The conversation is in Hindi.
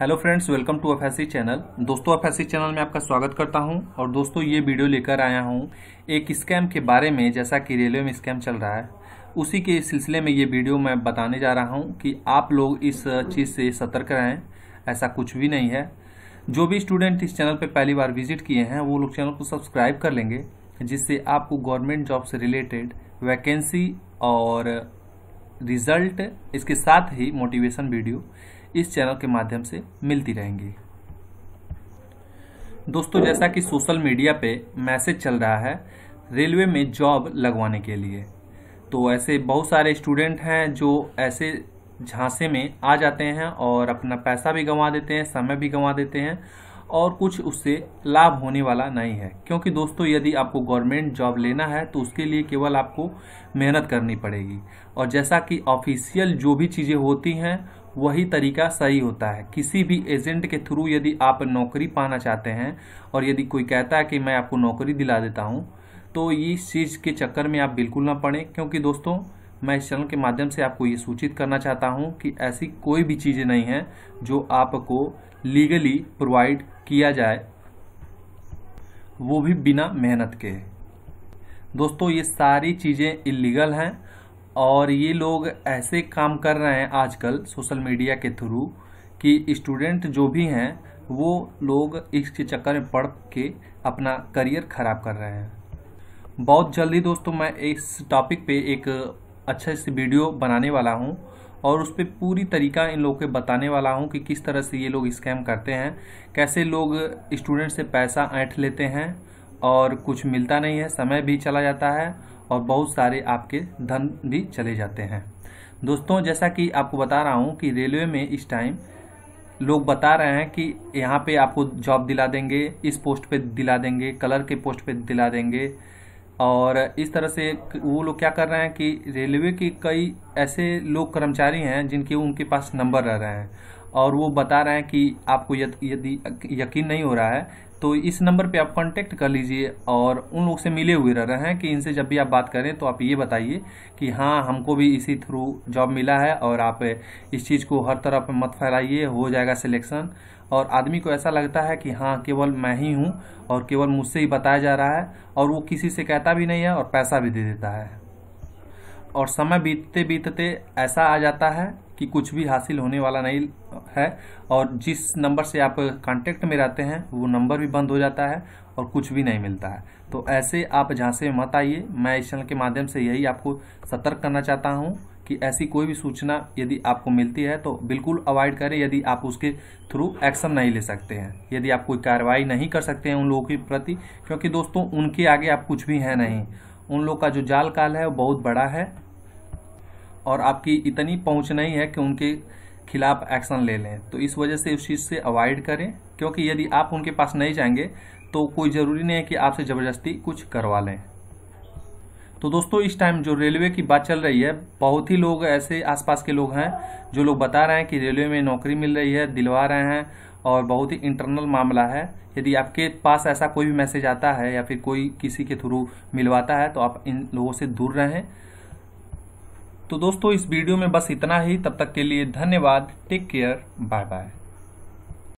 hello friends welcome to F channel दोस्तों एफ चैनल में आपका स्वागत करता हूं और दोस्तों ये वीडियो लेकर आया हूं एक स्कैम के बारे में जैसा कि रेलवे में स्कैम चल रहा है उसी के सिलसिले में ये वीडियो मैं बताने जा रहा हूं कि आप लोग इस चीज़ से सतर्क रहें ऐसा कुछ भी नहीं है जो भी स्टूडेंट इस चैनल पर पहली बार विजिट किए हैं वो लोग चैनल को सब्सक्राइब कर लेंगे जिससे आपको गवर्नमेंट जॉब से रिलेटेड वैकेंसी और रिजल्ट इसके साथ ही मोटिवेशन वीडियो इस चैनल के माध्यम से मिलती रहेंगी दोस्तों जैसा कि सोशल मीडिया पे मैसेज चल रहा है रेलवे में जॉब लगवाने के लिए तो ऐसे बहुत सारे स्टूडेंट हैं जो ऐसे झांसे में आ जाते हैं और अपना पैसा भी गंवा देते हैं समय भी गंवा देते हैं और कुछ उससे लाभ होने वाला नहीं है क्योंकि दोस्तों यदि आपको गवर्नमेंट जॉब लेना है तो उसके लिए केवल आपको मेहनत करनी पड़ेगी और जैसा कि ऑफिशियल जो भी चीज़ें होती हैं वही तरीका सही होता है किसी भी एजेंट के थ्रू यदि आप नौकरी पाना चाहते हैं और यदि कोई कहता है कि मैं आपको नौकरी दिला देता हूँ तो इस चीज़ के चक्कर में आप बिल्कुल ना पड़ें क्योंकि दोस्तों मैं इस चैनल के माध्यम से आपको ये सूचित करना चाहता हूँ कि ऐसी कोई भी चीज़ें नहीं हैं जो आपको लीगली प्रोवाइड किया जाए वो भी बिना मेहनत के दोस्तों ये सारी चीज़ें इलीगल हैं और ये लोग ऐसे काम कर रहे हैं आजकल सोशल मीडिया के थ्रू कि स्टूडेंट जो भी हैं वो लोग इसके चक्कर में पढ़ के अपना करियर ख़राब कर रहे हैं बहुत जल्दी दोस्तों मैं इस टॉपिक पे एक अच्छे से वीडियो बनाने वाला हूँ और उस पर पूरी तरीका इन लोगों के बताने वाला हूँ कि किस तरह से ये लोग स्कैम करते हैं कैसे लोग स्टूडेंट से पैसा ऐंठ लेते हैं और कुछ मिलता नहीं है समय भी चला जाता है और बहुत सारे आपके धन भी चले जाते हैं दोस्तों जैसा कि आपको बता रहा हूँ कि रेलवे में इस टाइम लोग बता रहे हैं कि यहाँ पे आपको जॉब दिला देंगे इस पोस्ट पे दिला देंगे कलर के पोस्ट पे दिला देंगे और इस तरह से वो लोग क्या कर रहे हैं कि रेलवे के कई ऐसे लोग कर्मचारी हैं जिनके उनके पास नंबर रह रहे हैं और वो बता रहे हैं कि आपको यदि यकीन नहीं हो रहा है तो इस नंबर पे आप कांटेक्ट कर लीजिए और उन लोग से मिले हुए रह रहे हैं कि इनसे जब भी आप बात करें तो आप ये बताइए कि हाँ हमको भी इसी थ्रू जॉब मिला है और आप इस चीज़ को हर तरफ मत फैलाइए हो जाएगा सिलेक्शन और आदमी को ऐसा लगता है कि हाँ केवल मैं ही हूँ और केवल मुझसे ही बताया जा रहा है और वो किसी से कहता भी नहीं है और पैसा भी दे देता है और समय बीतते बीतते ऐसा आ जाता है कि कुछ भी हासिल होने वाला नहीं है और जिस नंबर से आप कांटेक्ट में रहते हैं वो नंबर भी बंद हो जाता है और कुछ भी नहीं मिलता है तो ऐसे आप जहाँ से मत आइए मैं इस चैनल के माध्यम से यही आपको सतर्क करना चाहता हूँ कि ऐसी कोई भी सूचना यदि आपको मिलती है तो बिल्कुल अवॉइड करें यदि आप उसके थ्रू एक्शन नहीं ले सकते हैं यदि आप कोई कार्रवाई नहीं कर सकते हैं उन लोगों के प्रति क्योंकि दोस्तों उनके आगे आप कुछ भी हैं नहीं उन लोग का जो जाल काल है वो बहुत बड़ा है और आपकी इतनी पहुँच नहीं है कि उनके खिलाफ एक्शन ले लें तो इस वजह से उस चीज़ से अवॉइड करें क्योंकि यदि आप उनके पास नहीं जाएंगे तो कोई ज़रूरी नहीं है कि आपसे ज़बरदस्ती कुछ करवा लें तो दोस्तों इस टाइम जो रेलवे की बात चल रही है बहुत ही लोग ऐसे आसपास के लोग हैं जो लोग बता रहे हैं कि रेलवे में नौकरी मिल रही है दिलवा रहे हैं और बहुत ही इंटरनल मामला है यदि आपके पास ऐसा कोई भी मैसेज आता है या फिर कोई किसी के थ्रू मिलवाता है तो आप इन लोगों से दूर रहें तो दोस्तों इस वीडियो में बस इतना ही तब तक के लिए धन्यवाद टेक केयर बाय बाय